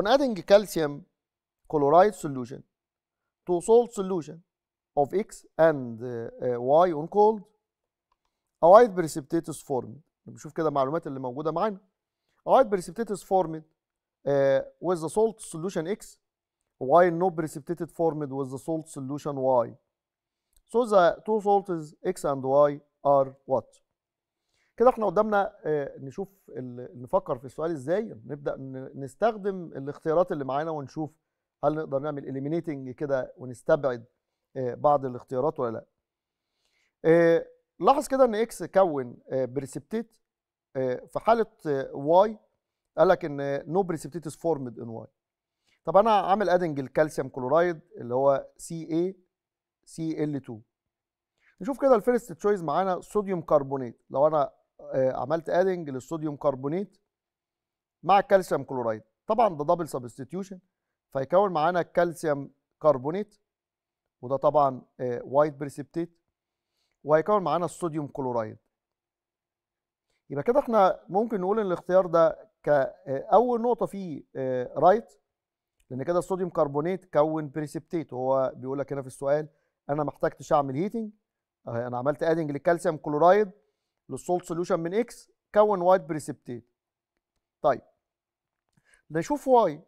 on adding calcium chloride solution to salt solution of X and uh, uh, Y on cold precipitate is formed. بنشوف كده معلومات اللي موجوده معانا قواعد بريسبتيتس فورمد with the salt solution X while no precipitated formed with the salt solution Y. So the two salts X and Y are what? كده احنا قدامنا آه، نشوف نفكر في السؤال ازاي نبدا نستخدم الاختيارات اللي معانا ونشوف هل نقدر نعمل اليمينيتنج كده ونستبعد آه، بعض الاختيارات ولا لا آه، لاحظ كده ان اكس كون بريسبتيت في حاله واي قال لك ان نو بريسبتيت از فورمد ان واي طب انا عامل ادنج الكالسيوم كلورايد اللي هو سي اي سي ال 2 نشوف كده الفيرست تشويز معانا صوديوم كربونات لو انا آه، عملت ادنج للصوديوم كربونيت مع الكالسيوم كلورايد طبعا ده دبل سبستيتيوشن فيكون معانا الكالسيوم كربونيت وده طبعا وايت آه، بريسبتيت وهيكون معانا الصوديوم كلورايد يبقى كده احنا ممكن نقول ان الاختيار ده كاول آه، نقطه فيه رايت لان كده الصوديوم كربونيت كون بريسبتيت وهو بيقول لك هنا في السؤال انا ما احتجتش اعمل هيتنج انا عملت ادنج للكالسيوم كلورايد للسولت سوليوشن من اكس كون وايت بريسبتيت طيب نشوف واي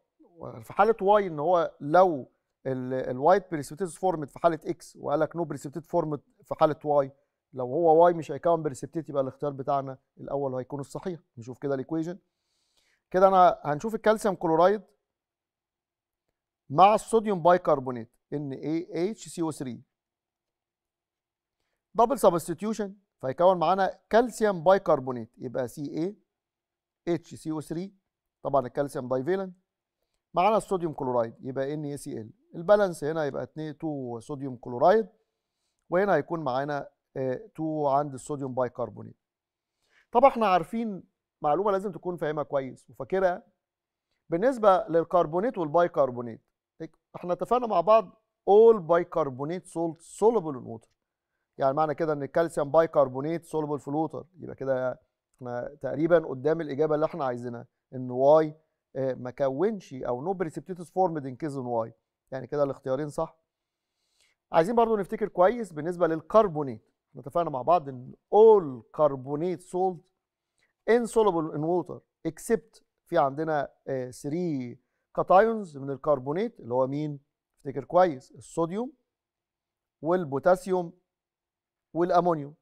في حاله واي ان هو لو الوايت بريسبتيت فورمت في حاله اكس وقال لك نو بريسبتيت فورمت في حاله واي لو هو واي مش هيكون بريسبتيت يبقى الاختيار بتاعنا الاول هيكون الصحيح نشوف كده الايكويجن كده انا هنشوف الكالسيوم كلورايد مع الصوديوم بايكربونات ان اي اتش سي او 3 دبل سبستيتيوشن فيكون معانا كالسيوم بايكربونات يبقى سي اي اتش سي او 3 طبعا الكالسيوم بايفالنت معانا الصوديوم كلورايد يبقى ان إيه سي ال البالانس هنا يبقى 2 2 صوديوم كلورايد وهنا هيكون معانا 2 آه، عند الصوديوم بايكربونات طب احنا عارفين معلومه لازم تكون فاهمها كويس وفاكرها بالنسبه للكربونات والبايكربونات احنا اتفقنا مع بعض all bicarbonate salts soluble in water يعني معنى كده ان الكالسيوم بايكربونات سولبل في الوتر يبقى كده احنا تقريبا قدام الاجابه اللي احنا عايزينها ان واي آه، ما كونش او نو بريسبتيتس فورمد ان كيزن واي يعني كده الاختيارين صح عايزين برضو نفتكر كويس بالنسبه للكربونات احنا اتفقنا مع بعض ان all carbonate salt insoluble in water اكسبت في عندنا 3 آه، كاتايونز من الكربونات اللي هو مين؟ افتكر كويس الصوديوم والبوتاسيوم والامونيوم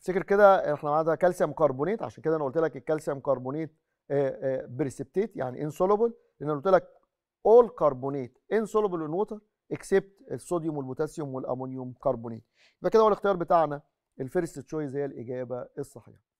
افتكر كده احنا معانا كالسيوم كربونيت عشان كده انا قلت لك الكالسيوم كربونيت آه، آه، بريسبتيت يعني انسولوبل لان قلت لك all كربونيت insoluble in water except الصوديوم والبوتاسيوم والامونيوم كربونيت يبقى كده هو الاختيار بتاعنا الفيرست تشويز هي الاجابه الصحيحه